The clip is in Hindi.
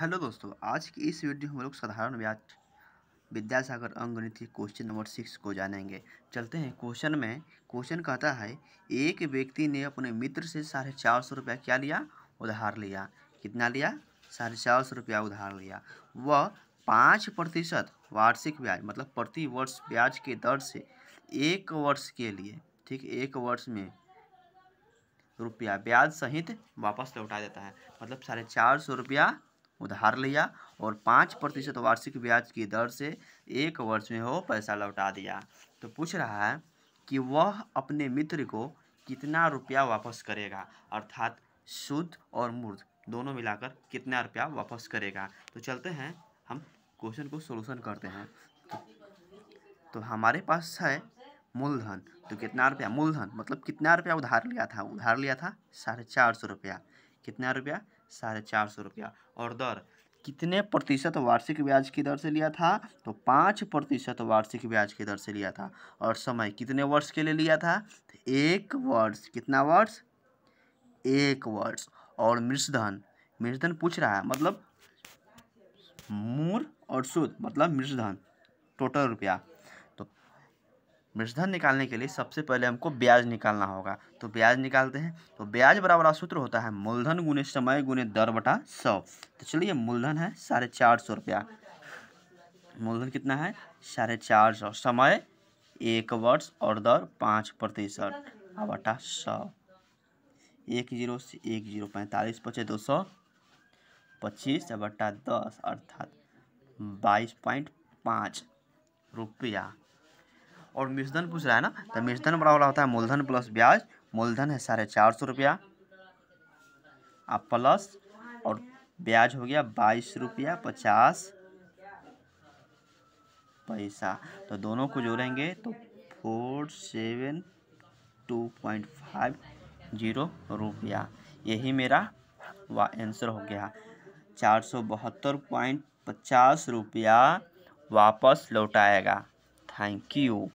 हेलो दोस्तों आज की इस वीडियो हम लोग साधारण व्याज विद्यासागर अंगणित क्वेश्चन नंबर सिक्स को जानेंगे चलते हैं क्वेश्चन में क्वेश्चन कहता है एक व्यक्ति ने अपने मित्र से साढ़े चार सौ रुपया क्या लिया उधार लिया कितना लिया साढ़े चार सौ रुपया उधार लिया वह पाँच प्रतिशत वार्षिक ब्याज मतलब प्रति वर्ष ब्याज के दर से एक वर्ष के लिए ठीक एक वर्ष में रुपया ब्याज सहित वापस लौटा देता है मतलब साढ़े चार सौ रुपया उधार लिया और पाँच प्रतिशत वार्षिक ब्याज की दर से एक वर्ष में वो पैसा लौटा दिया तो पूछ रहा है कि वह अपने मित्र को कितना रुपया वापस करेगा अर्थात शुद्ध और मूर्ध दोनों मिलाकर कितना रुपया वापस करेगा तो चलते हैं हम क्वेश्चन को सोल्यूशन करते हैं तो, तो हमारे पास है मूलधन तो कितना रुपया मूलधन मतलब कितना रुपया उधार लिया था उधार लिया था साढ़े चार सौ रुपया कितना रुपया साढ़े चार सौ रुपया और दर कितने प्रतिशत वार्षिक ब्याज की दर से लिया था तो पाँच प्रतिशत वार्षिक ब्याज की दर से लिया था और समय कितने वर्ष के लिए लिया था तो एक वर्ष कितना वर्ष एक वर्ष और मृषधन मृषधन पूछ रहा है मतलब मूर और शुद्ध मतलब मृषधन टोटल रुपया मिश्रधन निकालने के लिए सबसे पहले हमको ब्याज निकालना होगा तो ब्याज निकालते हैं तो ब्याज बराबर बड़ा सूत्र होता है मूलधन गुने समय गुने दर बटा सौ तो चलिए मूलधन है साढ़े चार सौ रुपया मूलधन कितना है साढ़े चार सौ समय एक वर्ष और दर पाँच प्रतिशत बटा सौ एक जीरो से एक जीरो पैंतालीस पचे दो सौ पच्चीस बटा दस अर्थात बाईस पॉइंट पाँच रुपया और मिशन पूछ रहा है ना तो मिशन बड़ा वाला होता है मूलधन प्लस ब्याज मूलधन है साढ़े चार सौ रुपया आप प्लस और ब्याज हो गया बाईस रुपया पचास पैसा तो दोनों को जोड़ेंगे तो four seven two point five zero रुपया यही मेरा व आंसर हो गया चार सौ बहत्तर पॉइंट पचास रुपया वापस लौटाएगा थैंक यू